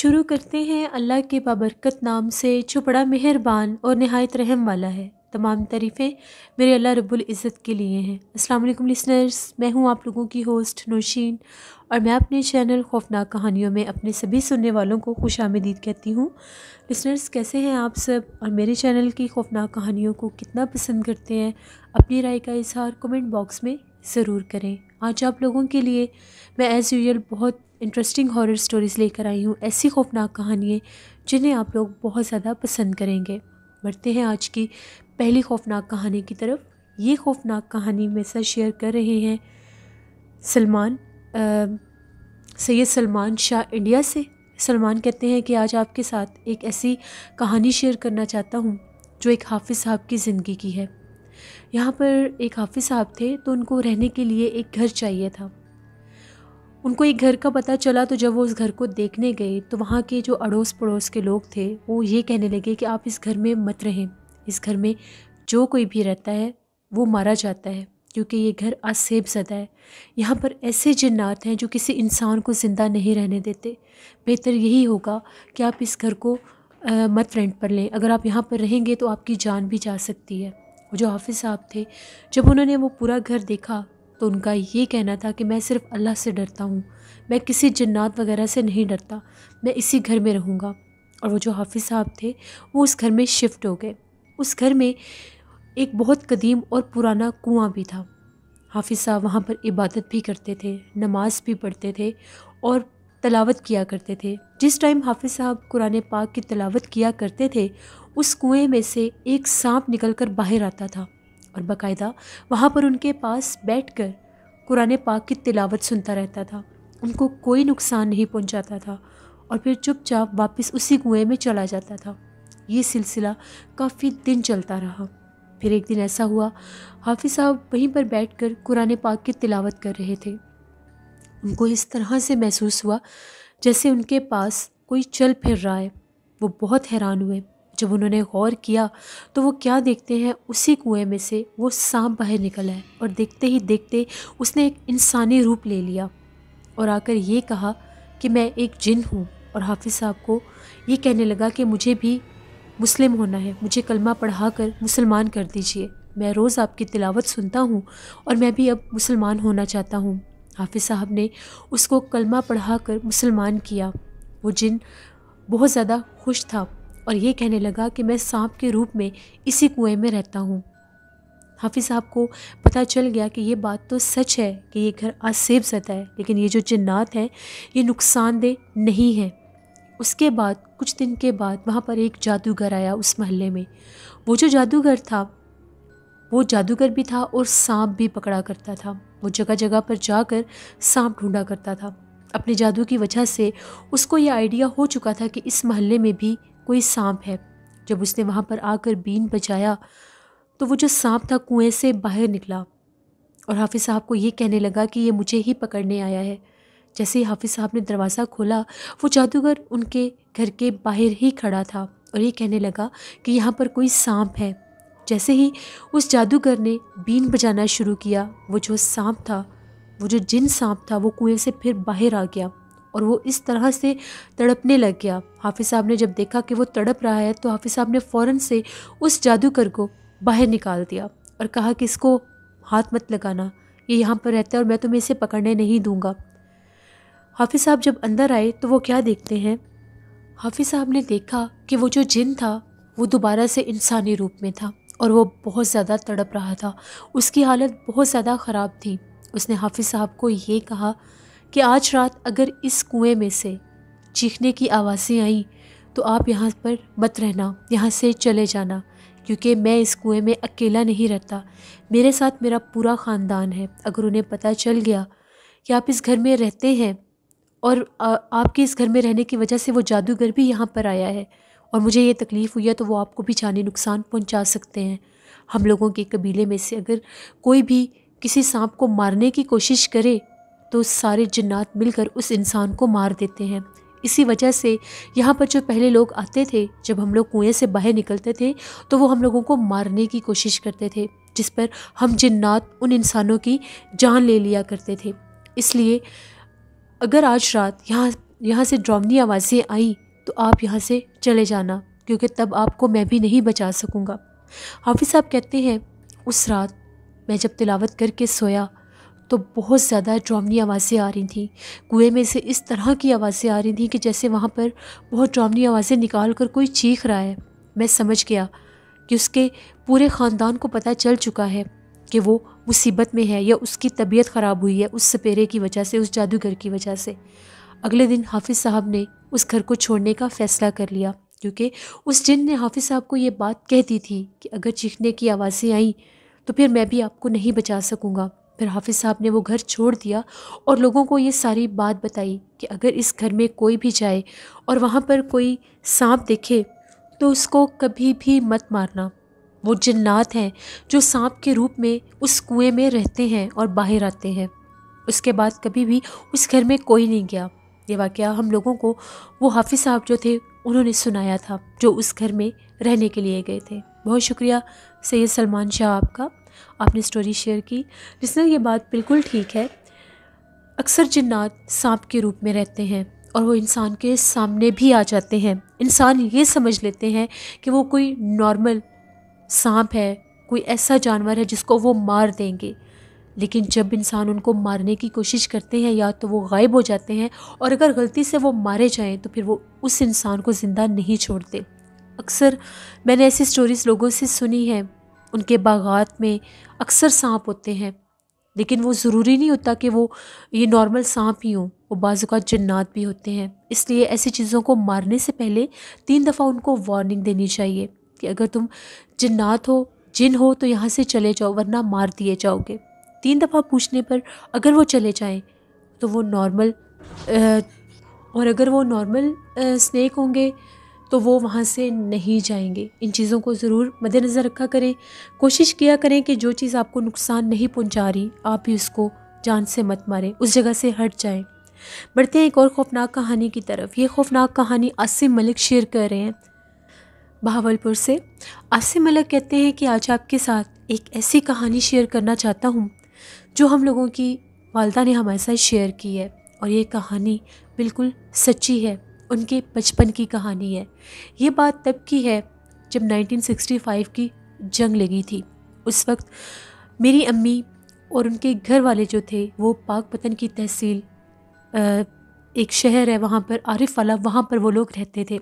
शुरू करते हैं अल्लाह के बाबरकत नाम से जो बड़ा मेहरबान और नहायत रहम वाला है तमाम तारीफ़ें मेरे अल्लाह रब्बुल इज़्ज़त के लिए हैं अस्सलाम वालेकुम लिसनर्स मैं हूं आप लोगों की होस्ट नौशीन और मैं अपने चैनल खौफनाक कहानियों में अपने सभी सुनने वालों को खुश आमदीद कहती हूँ लिसनर्स कैसे हैं आप सब और मेरे चैनल की खौफनाक कहानियों को कितना पसंद करते हैं अपनी राय का इजहार कमेंट बॉक्स में ज़रूर करें आज आप लोगों के लिए मैं एज़ यूजल बहुत इंटरेस्टिंग हॉरर स्टोरीज़ लेकर आई हूँ ऐसी खौफनाक कहानियाँ जिन्हें आप लोग बहुत ज़्यादा पसंद करेंगे बढ़ते हैं आज की पहली खौफनाक कहानी की तरफ ये खौफनाक कहानी मेरे साथ शेयर कर रहे हैं सलमान सैयद सलमान शाह इंडिया से सलमान कहते हैं कि आज आपके साथ एक ऐसी कहानी शेयर करना चाहता हूँ जो एक हाफिज़ साहब की ज़िंदगी की है यहाँ पर एक हाफिज़ साहब थे तो उनको रहने के लिए एक घर चाहिए था उनको एक घर का पता चला तो जब वो उस घर को देखने गए तो वहाँ के जो अड़ोस पड़ोस के लोग थे वो ये कहने लगे कि आप इस घर में मत रहें इस घर में जो कोई भी रहता है वो मारा जाता है क्योंकि ये घर असेब सदा है यहाँ पर ऐसे जिन्नात हैं जो किसी इंसान को ज़िंदा नहीं रहने देते बेहतर यही होगा कि आप इस घर को आ, मत रेंट पर लें अगर आप यहाँ पर रहेंगे तो आपकी जान भी जा सकती है जो हाफिज़ साहब थे जब उन्होंने वो पूरा घर देखा तो उनका ये कहना था कि मैं सिर्फ अल्लाह से डरता हूँ मैं किसी जन्नात वगैरह से नहीं डरता मैं इसी घर में रहूँगा और वो जो हाफिज़ साहब थे वो उस घर में शिफ्ट हो गए उस घर में एक बहुत कदीम और पुराना कुआं भी था हाफिज़ साहब वहाँ पर इबादत भी करते थे नमाज भी पढ़ते थे और तलावत किया करते थे जिस टाइम हाफिज़ साहब कुरान पाक की तलावत किया करते थे उस कुएं में से एक सांप निकल कर बाहर आता था और बाकायदा वहाँ पर उनके पास बैठ कर कुरान पाक की तिलावत सुनता रहता था उनको कोई नुकसान नहीं पहुँचाता था और फिर चुपचाप वापस उसी कुएँ में चला जाता था ये सिलसिला काफ़ी दिन चलता रहा फिर एक दिन ऐसा हुआ हाफिज़ साहब वहीं पर बैठ कर कुरान पाक की तिलावत कर रहे थे उनको इस तरह से महसूस हुआ जैसे उनके पास कोई चल फिर रहा है वो बहुत हैरान हुए जब उन्होंने गौर किया तो वो क्या देखते हैं उसी कुएं में से वो सांप बाहर निकल आए और देखते ही देखते उसने एक इंसानी रूप ले लिया और आकर ये कहा कि मैं एक जिन हूँ और हाफिज़ साहब को ये कहने लगा कि मुझे भी मुस्लिम होना है मुझे कलमा पढ़ा कर मुसलमान कर दीजिए मैं रोज़ आपकी तिलावत सुनता हूँ और मैं भी अब मुसलमान होना चाहता हूँ हाफिज़ साहब ने उसको कलमा पढ़ा कर मुसलमान किया वो जिन बहुत ज़्यादा खुश था और ये कहने लगा कि मैं सांप के रूप में इसी कुएं में रहता हूँ हाफिज़ साहब को पता चल गया कि ये बात तो सच है कि ये घर आसेब सता है लेकिन ये जो जन्नात हैं ये नुकसानदेह नहीं है उसके बाद कुछ दिन के बाद वहाँ पर एक जादूगर आया उस महल्ले में वो जो जादूगर था वो जादूगर भी था और सांप भी पकड़ा करता था वो जगह जगह पर जाकर सांप ढूंढा करता था अपने जादू की वजह से उसको ये आइडिया हो चुका था कि इस महल्ले में भी कोई सांप है जब उसने वहाँ पर आकर बीन बजाया तो वो जो सांप था कुएं से बाहर निकला और हाफिज़ साहब को ये कहने लगा कि ये मुझे ही पकड़ने आया है जैसे ही हाफिज़ साहब ने दरवाज़ा खोला वो जादूगर उनके घर के बाहर ही खड़ा था और ये कहने लगा कि यहाँ पर कोई सांप है जैसे ही उस जादूगर ने बीन बजाना शुरू किया वो जो सांप था वो जो जिन सांप था वो कुएं से फिर बाहर आ गया और वो इस तरह से तड़पने लग गया हाफिज़ साहब ने जब देखा कि वो तड़प रहा है तो हाफिज़ साहब ने फ़ौर से उस जादूगर को बाहर निकाल दिया और कहा कि इसको हाथ मत लगाना ये यहाँ पर रहता है और मैं तुम्हें इसे पकड़ने नहीं दूँगा हाफिज़ साहब जब अंदर आए तो वो क्या देखते हैं हाफिज़ साहब ने देखा कि वो जो जिन था वो दोबारा से इंसानी रूप में था और वो बहुत ज़्यादा तड़प रहा था उसकी हालत बहुत ज़्यादा ख़राब थी उसने हाफिज़ साहब को ये कहा कि आज रात अगर इस कुएं में से चीखने की आवाज़ें आईं तो आप यहाँ पर मत रहना यहाँ से चले जाना क्योंकि मैं इस कुएं में अकेला नहीं रहता मेरे साथ मेरा पूरा ख़ानदान है अगर उन्हें पता चल गया कि आप इस घर में रहते हैं और आपके इस घर में रहने की वजह से वो जादूगर भी यहाँ पर आया है और मुझे ये तकलीफ़ हुई है तो वो आपको भी जानी नुकसान पहुँचा सकते हैं हम लोगों के कबीले में से अगर कोई भी किसी सांप को मारने की कोशिश करे तो सारे जन्नात मिलकर उस इंसान को मार देते हैं इसी वजह से यहाँ पर जो पहले लोग आते थे जब हम लोग कुएँ से बाहर निकलते थे तो वो हम लोगों को मारने की कोशिश करते थे जिस पर हम जिन्नात उन इंसानों की जान ले लिया करते थे इसलिए अगर आज रात यहाँ यहाँ से ड्रामनी आवाज़ें आई तो आप यहाँ से चले जाना क्योंकि तब आपको मैं भी नहीं बचा सकूँगा हाफिज़ साहब कहते हैं उस रात मैं जब तिलावत करके सोया तो बहुत ज़्यादा ड्रामनी आवाज़ें आ रही थी कुएँ में से इस तरह की आवाज़ें आ रही थी कि जैसे वहाँ पर बहुत ड्रामनी आवाज़ें निकाल कर कोई चीख रहा है मैं समझ गया कि उसके पूरे ख़ानदान को पता चल चुका है कि वो मुसीबत में है या उसकी तबीयत ख़राब हुई है उस सपेरे की वजह से उस जादूगर की वजह से अगले दिन हाफिज़ साहब ने उस घर को छोड़ने का फ़ैसला कर लिया क्योंकि उस जिन ने हाफिज़ साहब को ये बात कह दी थी कि अगर चीखने की आवाज़ें आईं तो फिर मैं भी आपको नहीं बचा सकूँगा फिर हाफिज़ साहब ने वो घर छोड़ दिया और लोगों को ये सारी बात बताई कि अगर इस घर में कोई भी जाए और वहाँ पर कोई सांप देखे तो उसको कभी भी मत मारना वो जन्नात हैं जो सांप के रूप में उस कुएं में रहते हैं और बाहर आते हैं उसके बाद कभी भी उस घर में कोई नहीं गया ये वाक़ हम लोगों को वो हाफिज़ साहब जो थे उन्होंने सुनाया था जो उस घर में रहने के लिए गए थे बहुत शुक्रिया सैयद सलमान शाह आपका आपने स्टोरी शेयर की जिसने ये बात बिल्कुल ठीक है अक्सर जिन्नात सांप के रूप में रहते हैं और वो इंसान के सामने भी आ जाते हैं इंसान ये समझ लेते हैं कि वो कोई नॉर्मल सांप है कोई ऐसा जानवर है जिसको वो मार देंगे लेकिन जब इंसान उनको मारने की कोशिश करते हैं या तो वो गायब हो जाते हैं और अगर गलती से वो मारे जाएं तो फिर वो उस इंसान को ज़िंदा नहीं छोड़ते अक्सर मैंने ऐसी स्टोरीज़ लोगों से सुनी है उनके बागात में अक्सर सांप होते हैं लेकिन वो ज़रूरी नहीं होता कि वो ये नॉर्मल सांप ही हों वो बाज़ात जन्नात भी होते हैं इसलिए ऐसी चीज़ों को मारने से पहले तीन दफ़ा उनको वार्निंग देनी चाहिए कि अगर तुम जन्नात हो जिन हो तो यहाँ से चले जाओ वरना मार दिए जाओगे तीन दफ़ा पूछने पर अगर वो चले जाएँ तो वो नॉर्मल और अगर वो नॉर्मल स्नैक होंगे तो वो वहाँ से नहीं जाएंगे इन चीज़ों को ज़रूर मद्देनज़र रखा करें कोशिश किया करें कि जो चीज़ आपको नुकसान नहीं पहुँचा रही आप ही उसको जान से मत मारें उस जगह से हट जाएं बढ़ते हैं एक और खौफनाक कहानी की तरफ ये खौफनाक कहानी आसिम मलिक शेयर कर रहे हैं बहावलपुर से आसिम मलिक कहते हैं कि आज आपके साथ एक ऐसी कहानी शेयर करना चाहता हूँ जो हम लोगों की वालदा ने हमारे साथ शेयर की है और ये कहानी बिल्कुल सच्ची है उनके बचपन की कहानी है ये बात तब की है जब 1965 की जंग लगी थी उस वक्त मेरी अम्मी और उनके घर वाले जो थे वो पाक पतन की तहसील एक शहर है वहाँ पर आरिफ वाला वहाँ पर वो लोग रहते थे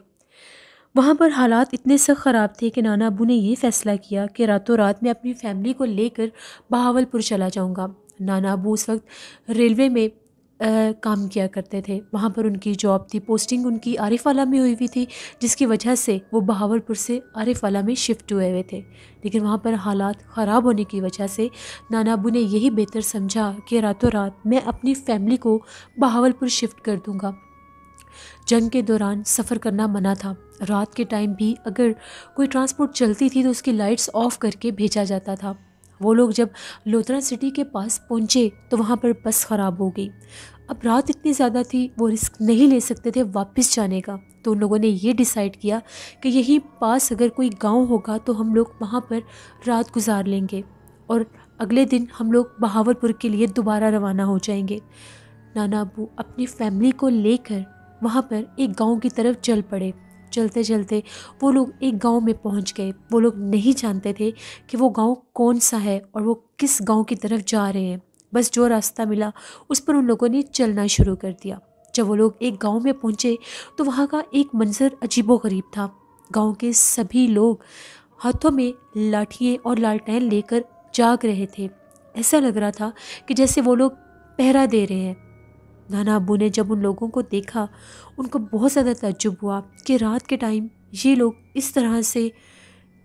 वहाँ पर हालात इतने सख्त ख़राब थे कि नाना अबू ने ये फ़ैसला किया कि रातों रात मैं अपनी फ़ैमिली को लेकर बहावलपुर चला जाऊँगा नाना अबू उस वक्त रेलवे में काम किया करते थे वहाँ पर उनकी जॉब थी पोस्टिंग उनकी आरिफ वाला में हुई हुई थी जिसकी वजह से वो बहावलपुर से आरिफ वाला में शिफ्ट हुए हुए थे लेकिन वहाँ पर हालात ख़राब होने की वजह से नाना अबू ने यही बेहतर समझा कि रातों रात मैं अपनी फैमिली को बहावलपुर शिफ्ट कर दूँगा जंग के दौरान सफ़र करना मना था रात के टाइम भी अगर कोई ट्रांसपोर्ट चलती थी तो उसकी लाइट्स ऑफ़ करके भेजा जाता था वो लोग जब लोथरा सिटी के पास पहुँचे तो वहाँ पर बस ख़राब हो गई अब रात इतनी ज़्यादा थी वो रिस्क नहीं ले सकते थे वापस जाने का तो उन लोगों ने ये डिसाइड किया कि यहीं पास अगर कोई गांव होगा तो हम लोग वहाँ पर रात गुजार लेंगे और अगले दिन हम लोग बहावरपुर के लिए दोबारा रवाना हो जाएंगे नाना अबू अपनी फैमिली को लेकर वहाँ पर एक गांव की तरफ चल पड़े चलते चलते वो लोग एक गांव में पहुंच गए वो लोग नहीं जानते थे कि वो गांव कौन सा है और वो किस गांव की तरफ जा रहे हैं बस जो रास्ता मिला उस पर उन लोगों ने चलना शुरू कर दिया जब वो लोग एक गांव में पहुंचे तो वहाँ का एक मंजर अजीबोगरीब था गांव के सभी लोग हाथों में लाठियाँ और लालटेन लेकर जाग रहे थे ऐसा लग रहा था कि जैसे वो लोग पहरा दे रहे हैं नाना अबू ने जब उन लोगों को देखा उनको बहुत ज़्यादा तजुब हुआ कि रात के टाइम ये लोग इस तरह से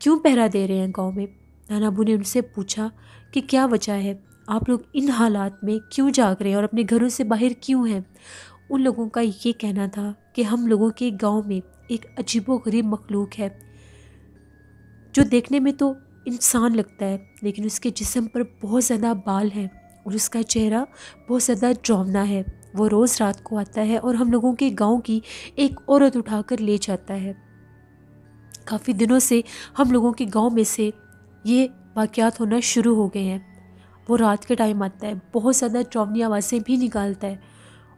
क्यों पहरा दे रहे हैं गांव में नाना अबू ने उनसे पूछा कि क्या वजह है आप लोग इन हालात में क्यों जाग रहे हैं और अपने घरों से बाहर क्यों हैं उन लोगों का ये कहना था कि हम लोगों के गांव में एक अजीबोगरीब मखलूक है जो देखने में तो इंसान लगता है लेकिन उसके जिसम पर बहुत ज़्यादा बाल हैं और उसका चेहरा बहुत ज़्यादा ड्रावना है वो रोज़ रात को आता है और हम लोगों के गांव की एक औरत उठाकर ले जाता है काफ़ी दिनों से हम लोगों के गांव में से ये वाक़ात होना शुरू हो गए हैं वो रात के टाइम आता है बहुत ज़्यादा चौवनी आवाज़ें भी निकालता है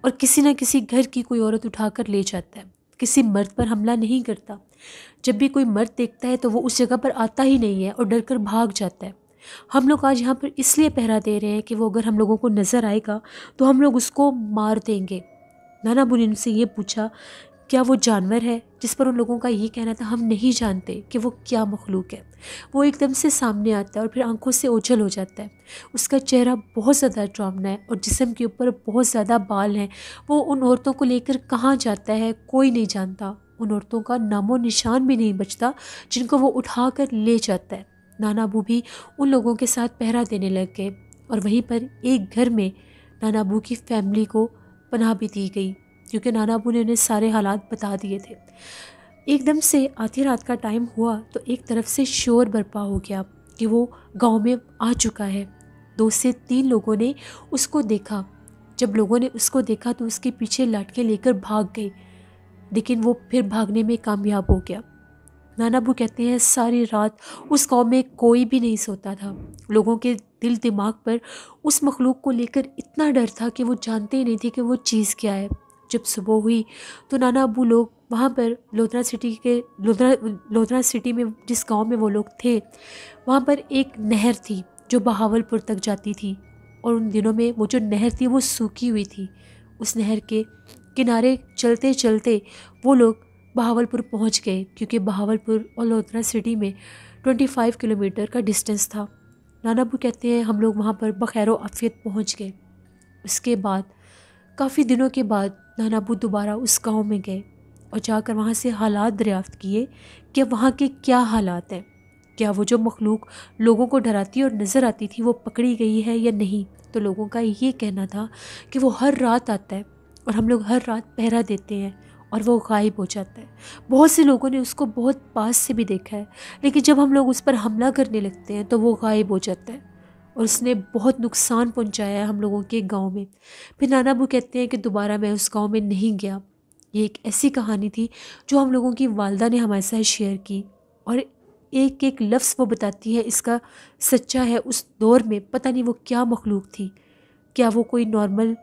और किसी न किसी घर की कोई औरत उठाकर ले जाता है किसी मर्द पर हमला नहीं करता जब भी कोई मर्द देखता है तो वो उस जगह पर आता ही नहीं है और डर कर भाग जाता है हम लोग आज यहाँ पर इसलिए पहरा दे रहे हैं कि वो अगर हम लोगों को नज़र आएगा तो हम लोग उसको मार देंगे नाना बुनिन से ये पूछा क्या वो जानवर है जिस पर उन लोगों का ये कहना था हम नहीं जानते कि वो क्या मखलूक है वो एकदम से सामने आता है और फिर आंखों से ओझल हो जाता है उसका चेहरा बहुत ज़्यादा ड्रामना है और जिसम के ऊपर बहुत ज़्यादा बाल हैं वो उन औरतों को लेकर कहाँ जाता है कोई नहीं जानता उन औरतों का नामो निशान भी नहीं बचता जिनको वो उठा कर ले जाता है नाना अबू भी उन लोगों के साथ पहरा देने लग गए और वहीं पर एक घर में नाना अबू की फैमिली को पनाह भी दी गई क्योंकि नाना अबू ने उन्हें सारे हालात बता दिए थे एकदम से आधी रात का टाइम हुआ तो एक तरफ से शोर बर्पा हो गया कि वो गांव में आ चुका है दो से तीन लोगों ने उसको देखा जब लोगों ने उसको देखा तो उसके पीछे लटके लेकर भाग गए लेकिन वो फिर भागने में कामयाब हो गया नाना अबू कहते हैं सारी रात उस गाँव में कोई भी नहीं सोता था लोगों के दिल दिमाग पर उस मखलूक को लेकर इतना डर था कि वो जानते ही नहीं थे कि वो चीज़ क्या है जब सुबह हुई तो नाना अबू लोग वहाँ पर लोधरा सिटी के लोधरा लोधरा सिटी में जिस गांव में वो लोग थे वहाँ पर एक नहर थी जो बहावलपुर तक जाती थी और उन दिनों में वो जो नहर थी वो सूखी हुई थी उस नहर के किनारे चलते चलते वो लोग बहावलपुर पहुंच गए क्योंकि बहावलपुर और लोहतरा सिटी में 25 किलोमीटर का डिस्टेंस था नानाबू कहते हैं हम लोग वहाँ पर बखैर आफियत पहुँच गए उसके बाद काफ़ी दिनों के बाद नानाबू दोबारा उस गांव में गए और जाकर वहाँ से हालात दरियाफ्त किए कि वहाँ के क्या हालात हैं क्या वो जो मखलूक लोगों को डराती और नज़र आती थी वो पकड़ी गई है या नहीं तो लोगों का ये कहना था कि वो हर रात आता है और हम लोग हर रात पहरा देते हैं और वो गायब हो जाता है बहुत से लोगों ने उसको बहुत पास से भी देखा है लेकिन जब हम लोग उस पर हमला करने लगते हैं तो वो गायब हो जाता है और उसने बहुत नुकसान पहुंचाया है हम लोगों के गांव में फिर नाना बू कहते हैं कि दोबारा मैं उस गांव में नहीं गया ये एक ऐसी कहानी थी जो हम लोगों की वालदा ने हमारे साथ शेयर की और एक एक लफ्ज़ वो बताती है इसका सच्चा है उस दौर में पता नहीं वो क्या मखलूक थी क्या वो कोई नॉर्मल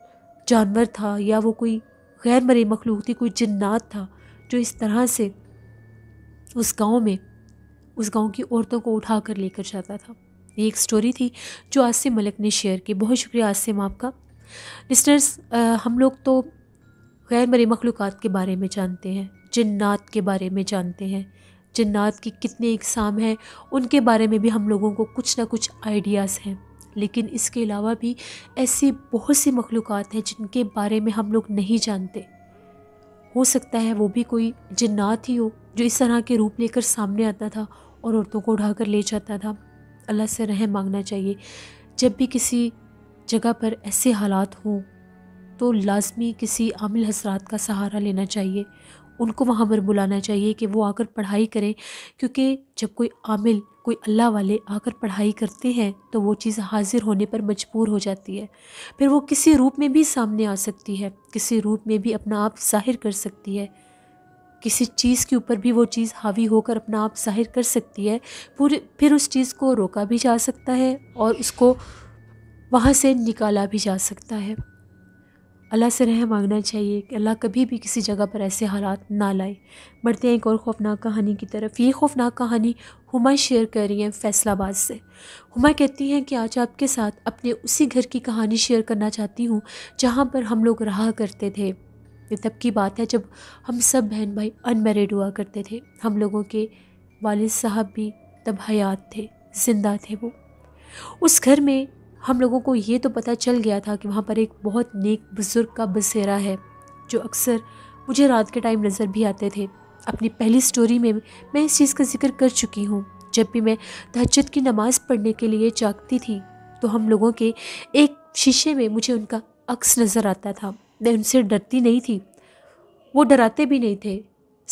जानवर था या वो कोई गैर मरी मखलूक थी कोई जन्नात था जो इस तरह से उस गांव में उस गांव की औरतों को उठा कर लेकर जाता था ये एक स्टोरी थी जो आसिम मलिक ने शेयर की बहुत शुक्रिया आसिम आपका लिस्टर्स हम लोग तो गैर मरी मखलूक के बारे में जानते हैं जन्नात के बारे में जानते हैं जन्नात की कितने इकसाम हैं उनके बारे में भी हम लोगों को कुछ ना कुछ आइडियाज़ हैं लेकिन इसके अलावा भी ऐसी बहुत सी मखलूक हैं जिनके बारे में हम लोग नहीं जानते हो सकता है वो भी कोई जन्ात ही हो जो इस तरह के रूप लेकर सामने आता था और औरतों को उठा कर ले जाता था अल्लाह से रहम मांगना चाहिए जब भी किसी जगह पर ऐसे हालात हों तो लाजमी किसी आमिल हसरात का सहारा लेना चाहिए उनको वहाँ पर बुलाना चाहिए कि वो आकर पढ़ाई करें क्योंकि जब कोई आमिल कोई अल्लाह वाले आकर पढ़ाई करते हैं तो वो चीज़ हाजिर होने पर मजबूर हो जाती है फिर वो किसी रूप में भी सामने आ सकती है किसी रूप में भी अपना आप जाहिर कर सकती है किसी चीज़ के ऊपर भी वो चीज़ हावी होकर अपना आप जाहिर कर सकती है पूरे फिर उस चीज़ को रोका भी जा सकता है और उसको वहाँ से निकाला भी जा सकता है अल्लाह से रह मांगना चाहिए कि अल्लाह कभी भी किसी जगह पर ऐसे हालात ना लाए बढ़ते हैं एक और खौफनाक कहानी की तरफ ये खौफनाक कहानी हुमा शेयर कर रही हैं फैसलाबाद से हुमा कहती हैं कि आज आपके साथ अपने उसी घर की कहानी शेयर करना चाहती हूँ जहाँ पर हम लोग रहा करते थे ये तब की बात है जब हम सब बहन भाई अनमेरिड हुआ करते थे हम लोगों के वालिद साहब भी तब हयात थे ज़िंदा थे वो उस घर में हम लोगों को ये तो पता चल गया था कि वहाँ पर एक बहुत नेक बुज़ुर्ग का बसेरा है जो अक्सर मुझे रात के टाइम नज़र भी आते थे अपनी पहली स्टोरी में मैं इस चीज़ का जिक्र कर चुकी हूँ जब भी मैं तहजद की नमाज़ पढ़ने के लिए जागती थी तो हम लोगों के एक शीशे में मुझे उनका अक्स नज़र आता था मैं उनसे डरती नहीं थी वो डराते भी नहीं थे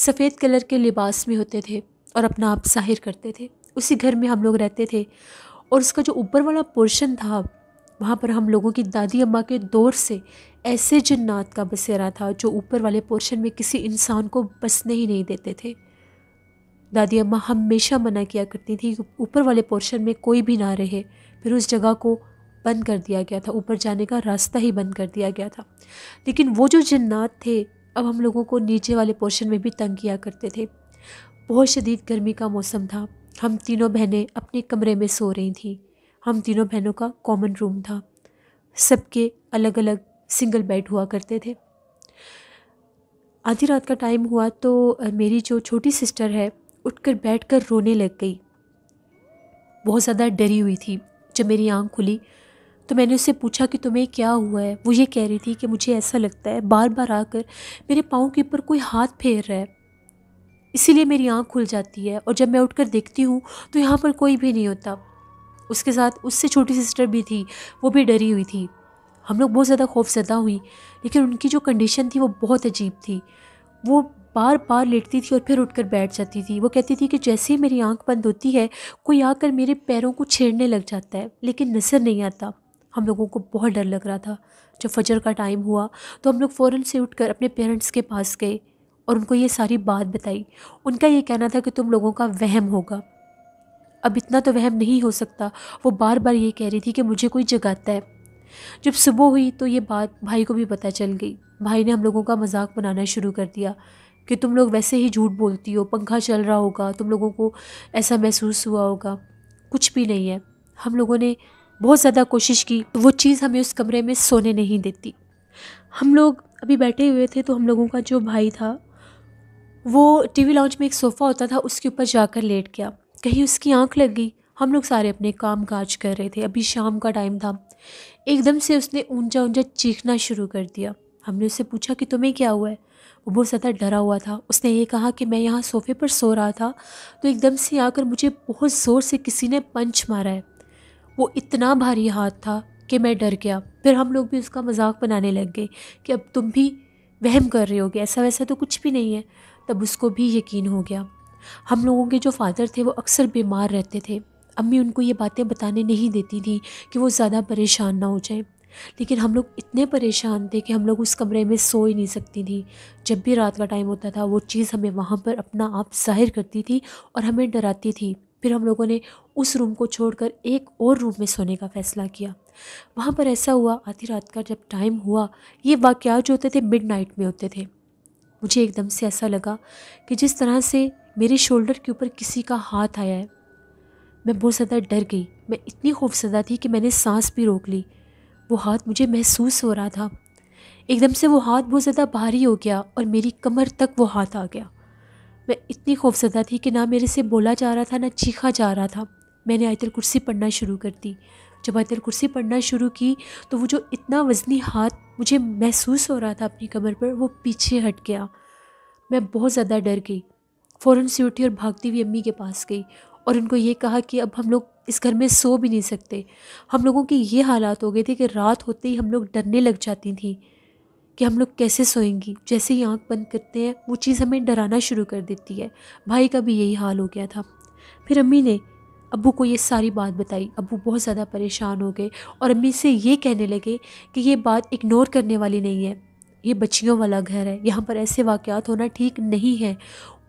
सफ़ेद कलर के लिबास में होते थे और अपना आप जाहिर करते थे उसी घर में हम लोग रहते थे और उसका जो ऊपर वाला पोर्शन था वहाँ पर हम लोगों की दादी अम्मा के दौर से ऐसे जन्नात का बसेरा था जो ऊपर वाले पोर्शन में किसी इंसान को बसने ही नहीं देते थे दादी अम्मा हमेशा मना किया करती थी कि ऊपर वाले पोर्शन में कोई भी ना रहे फिर उस जगह को बंद कर दिया गया था ऊपर जाने का रास्ता ही बंद कर दिया गया था लेकिन वो जो जन्नात थे अब हम लोगों को नीचे वाले पोर्शन में भी तंग किया करते थे बहुत शदीद गर्मी का मौसम था हम तीनों बहनें अपने कमरे में सो रही थी हम तीनों बहनों का कॉमन रूम था सबके अलग अलग सिंगल बेड हुआ करते थे आधी रात का टाइम हुआ तो मेरी जो छोटी सिस्टर है उठकर बैठकर रोने लग गई बहुत ज़्यादा डरी हुई थी जब मेरी आँख खुली तो मैंने उससे पूछा कि तुम्हें क्या हुआ है वो ये कह रही थी कि मुझे ऐसा लगता है बार बार आकर मेरे पाँव के ऊपर कोई हाथ फेर रहा है इसीलिए मेरी आँख खुल जाती है और जब मैं उठकर देखती हूँ तो यहाँ पर कोई भी नहीं होता उसके साथ उससे छोटी सिस्टर भी थी वो भी डरी हुई थी हम लोग बहुत ज़्यादा खौफजदा हुई लेकिन उनकी जो कंडीशन थी वो बहुत अजीब थी वो बार बार लेटती थी और फिर उठकर बैठ जाती थी वो कहती थी कि जैसे ही मेरी आंख बंद होती है कोई आकर मेरे पैरों को छेड़ने लग जाता है लेकिन नज़र नहीं आता हम लोगों को बहुत डर लग रहा था जब फजर का टाइम हुआ तो हम लोग फ़ौर से उठकर अपने पेरेंट्स के पास गए और उनको ये सारी बात बताई उनका ये कहना था कि तुम लोगों का वहम होगा अब इतना तो वहम नहीं हो सकता वो बार बार ये कह रही थी कि मुझे कोई जगाता है जब सुबह हुई तो ये बात भाई को भी पता चल गई भाई ने हम लोगों का मजाक बनाना शुरू कर दिया कि तुम लोग वैसे ही झूठ बोलती हो पंखा चल रहा होगा तुम लोगों को ऐसा महसूस हुआ होगा कुछ भी नहीं है हम लोगों ने बहुत ज़्यादा कोशिश की तो वो चीज़ हमें उस कमरे में सोने नहीं देती हम लोग अभी बैठे हुए थे तो हम लोगों का जो भाई था वो टीवी लॉन्च में एक सोफ़ा होता था उसके ऊपर जाकर लेट गया कहीं उसकी आंख लग गई हम लोग सारे अपने काम काज कर रहे थे अभी शाम का टाइम था एकदम से उसने ऊंचा ऊंचा चीखना शुरू कर दिया हमने उससे पूछा कि तुम्हें क्या हुआ है वो बहुत ज़्यादा डरा हुआ था उसने ये कहा कि मैं यहाँ सोफ़े पर सो रहा था तो एकदम से आकर मुझे बहुत ज़ोर से किसी ने पंच मारा है वो इतना भारी हाथ था कि मैं डर गया फिर हम लोग भी उसका मजाक बनाने लग गए कि अब तुम भी वहम कर रहे होगे ऐसा वैसा तो कुछ भी नहीं है तब उसको भी यकीन हो गया हम लोगों के जो फादर थे वो अक्सर बीमार रहते थे अम्मी उनको ये बातें बताने नहीं देती थी कि वो ज़्यादा परेशान ना हो जाए लेकिन हम लोग इतने परेशान थे कि हम लोग उस कमरे में सो ही नहीं सकती थी जब भी रात का टाइम होता था वो चीज़ हमें वहाँ पर अपना आप जाहिर करती थी और हमें डराती थी फिर हम लोगों ने उस रूम को छोड़कर एक और रूम में सोने का फ़ैसला किया वहाँ पर ऐसा हुआ आधी रात का जब टाइम हुआ ये वाक़ जो होते थे मिड नाइट में होते थे मुझे एकदम से ऐसा लगा कि जिस तरह से मेरे शोल्डर के ऊपर किसी का हाथ आया है मैं बहुत ज़्यादा डर गई मैं इतनी खौफजदा थी कि मैंने सांस भी रोक ली वो हाथ मुझे महसूस हो रहा था एकदम से वो हाथ बहुत ज़्यादा भारी हो गया और मेरी कमर तक वो हाथ आ गया मैं इतनी खौफजदा थी कि ना मेरे से बोला जा रहा था ना चीखा जा रहा था मैंने आयतल कुर्सी पढ़ना शुरू कर दी जब आयतल कुर्सी पढ़ना शुरू की तो वो जो इतना वज़नी हाथ मुझे महसूस हो रहा था अपनी कमर पर वो पीछे हट गया मैं बहुत ज़्यादा डर गई फ़ौरन से उठी और भागती हुई अम्मी के पास गई और उनको ये कहा कि अब हम लोग इस घर में सो भी नहीं सकते हम लोगों के ये हालात हो गए थे कि रात होते ही हम लोग डरने लग जाती थी कि हम लोग कैसे सोएंगी जैसे ही आँख बंद करते हैं वो चीज़ हमें डराना शुरू कर देती है भाई का भी यही हाल हो गया था फिर अम्मी ने अबू को ये सारी बात बताई अबू बहुत ज़्यादा परेशान हो गए और अम्मी से ये कहने लगे कि ये बात इग्नोर करने वाली नहीं है ये बच्चियों वाला घर है यहाँ पर ऐसे वाक़ होना ठीक नहीं है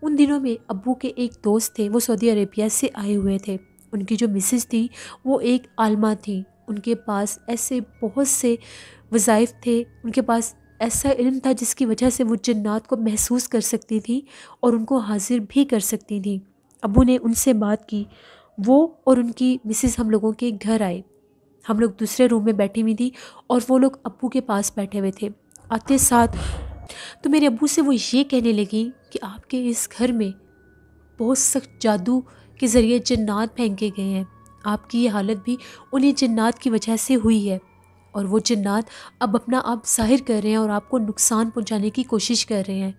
उन दिनों में अबू के एक दोस्त थे वो सऊदी अरेबिया से आए हुए थे उनकी जो मिसेज थी वो एक आलमा थी उनके पास ऐसे बहुत से वज़ाइफ थे उनके पास ऐसा इल्म था जिसकी वजह से वो जन्नात को महसूस कर सकती थी और उनको हाजिर भी कर सकती थी अबू ने उनसे बात की वो और उनकी मिसेस हम लोगों के घर आए हम लोग दूसरे रूम में बैठी हुई थी और वो लोग अबू के पास बैठे हुए थे आते साथ तो मेरे अबू से वो ये कहने लगी कि आपके इस घर में बहुत सख्त जादू के ज़रिए जन्नात फेंके गए हैं आपकी ये हालत भी उन्हें जन्नात की वजह से हुई है और वो जन्नात अब अपना आप जाहिर कर रहे हैं और आपको नुकसान पहुंचाने की कोशिश कर रहे हैं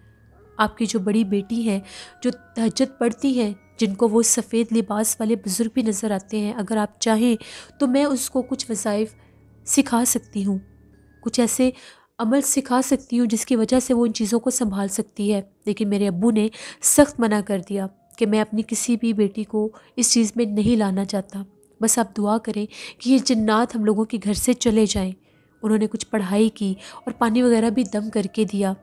आपकी जो बड़ी बेटी हैं जो तहजत पढ़ती हैं जिनको वो सफ़ेद लिबास वाले बुज़ुर्ग भी नज़र आते हैं अगर आप चाहें तो मैं उसको कुछ वज़ाइफ सिखा सकती हूँ कुछ ऐसे अमल सिखा सकती हूँ जिसकी वजह से वो इन चीज़ों को संभाल सकती है लेकिन मेरे अबू ने सख्त मना कर दिया कि मैं अपनी किसी भी बेटी को इस चीज़ में नहीं लाना चाहता बस आप दुआ करें कि ये जन्नात हम लोगों के घर से चले जाएं उन्होंने कुछ पढ़ाई की और पानी वगैरह भी दम करके दिया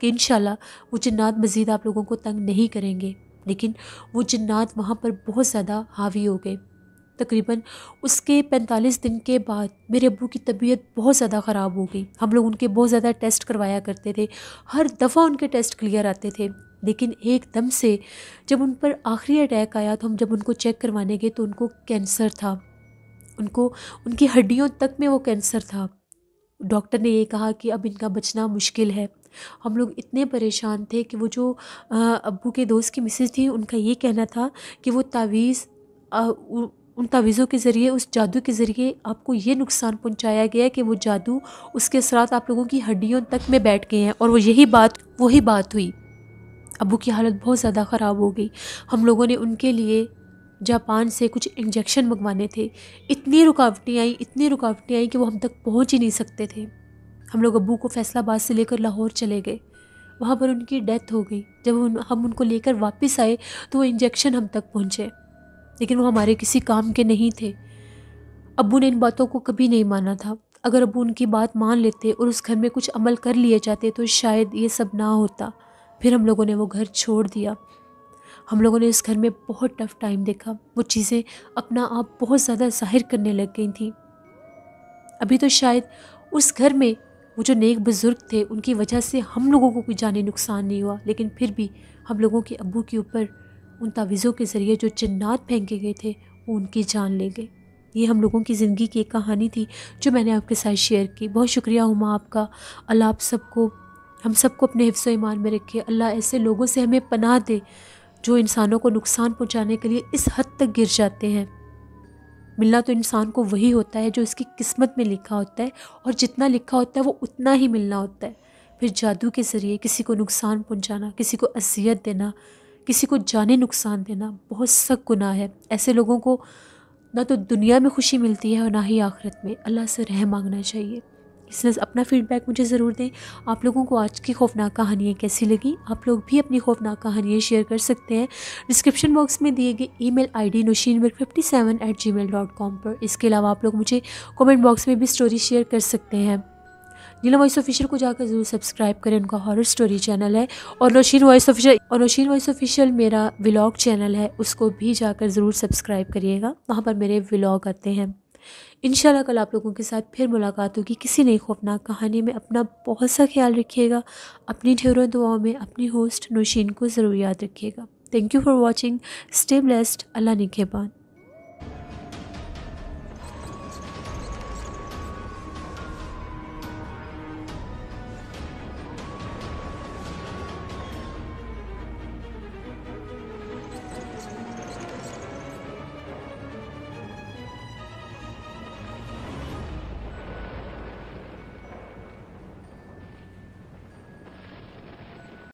कि इन वो जन्नात मज़ीद आप लोगों को तंग नहीं करेंगे लेकिन वो जन्नात वहाँ पर बहुत ज़्यादा हावी हो गए तकरीबन उसके 45 दिन के बाद मेरे अबू की तबीयत बहुत ज़्यादा ख़राब हो गई हम लोग उनके बहुत ज़्यादा टेस्ट करवाया करते थे हर दफ़ा उनके टेस्ट क्लियर आते थे लेकिन एकदम से जब उन पर आखिरी अटैक आया तो हम जब उनको चेक करवाने गए तो उनको कैंसर था उनको उनकी हड्डियों तक में वो कैंसर था डॉक्टर ने ये कहा कि अब इनका बचना मुश्किल है हम लोग इतने परेशान थे कि वो जो अबू के दोस्त की मिसेज थी उनका ये कहना था कि वो तावीज़ उन तावीज़ों के ज़रिए उस जादू के ज़रिए आपको ये नुकसान पहुंचाया गया कि वो जादू उसके असरात आप लोगों की हड्डियों तक में बैठ गए हैं और वो यही बात वही बात हुई अबू की हालत बहुत ज़्यादा ख़राब हो गई हम लोगों ने उनके लिए जापान से कुछ इंजेक्शन मंगवाने थे इतनी रुकावटें आई इतनी रुकावटें आई कि वो हम तक पहुंच ही नहीं सकते थे हम लोग अबू को फैसलाबाद से लेकर लाहौर चले गए वहाँ पर उनकी डेथ हो गई जब उन, हम उनको लेकर वापस आए तो वो इंजेक्शन हम तक पहुँचे लेकिन वो हमारे किसी काम के नहीं थे अबू ने इन बातों को कभी नहीं माना था अगर अबू उनकी बात मान लेते और उस घर में कुछ अमल कर लिए जाते तो शायद ये सब ना होता फिर हम लोगों ने वो घर छोड़ दिया हम लोगों ने इस घर में बहुत टफ टाइम देखा वो चीज़ें अपना आप बहुत ज़्यादा जाहिर करने लग गई थी अभी तो शायद उस घर में वो जो नेक बुज़ुर्ग थे उनकी वजह से हम लोगों को कोई जानी नुकसान नहीं हुआ लेकिन फिर भी हम लोगों के अबू के ऊपर उन तावीज़ों के ज़रिए जो जन्नात फेंके गए थे वो उनकी जान ले गए ये हम लोगों की ज़िंदगी की एक कहानी थी जो मैंने आपके साथ शेयर की बहुत शुक्रिया हुमा आपका अल्लाह आप सबको हम सबको अपने हिफ्स ईमान में रखे अल्लाह ऐसे लोगों से हमें पनाह दे जो इंसानों को नुकसान पहुँचाने के लिए इस हद तक गिर जाते हैं मिलना तो इंसान को वही होता है जो इसकी किस्मत में लिखा होता है और जितना लिखा होता है वो उतना ही मिलना होता है फिर जादू के ज़रिए किसी को नुकसान पहुंचाना किसी को असीयत देना किसी को जाने नुकसान देना बहुत सख्त गुनाह है ऐसे लोगों को ना तो दुनिया में खुशी मिलती है और ना ही आखिरत में अल्लाह से रह मांगना चाहिए लिसनर्स अपना फीडबैक मुझे ज़रूर दें आप लोगों को आज की खौफनाक कहानियाँ कैसी लगी आप लोग भी अपनी खौफनाक कहानियाँ शेयर कर सकते हैं डिस्क्रिप्शन बॉक्स में दिए गए ई मेल आई डी नशीनबर्ग fifty seven eight G mail dot com पर इसके अलावा आप लोग मुझे कॉमेंट बॉक्स में भी स्टोरी शेयर कर सकते हैं नीला वॉइस ऑफिशियल को जाकर ज़रूर सब्सक्राइब करें उनका हॉरर स्टोरी चैनल है और नौशीन वॉइस ऑफिशियल और नौशीन वॉइस ऑफिशियल मेरा व्लॉग चैनल है उसको भी जाकर ज़रूर सब्सक्राइब करिएगा वहाँ पर मेरे व्लॉग आते हैं इन कल आप लोगों के साथ फिर मुलाकात होगी किसी नई खौफनाक कहानी में अपना बहुत सा ख्याल रखिएगा अपनी ढेरों दुआओं में अपनी होस्ट नौशीन को ज़रूर याद रखिएगा thank you for watching stay blessed Allah निकेबान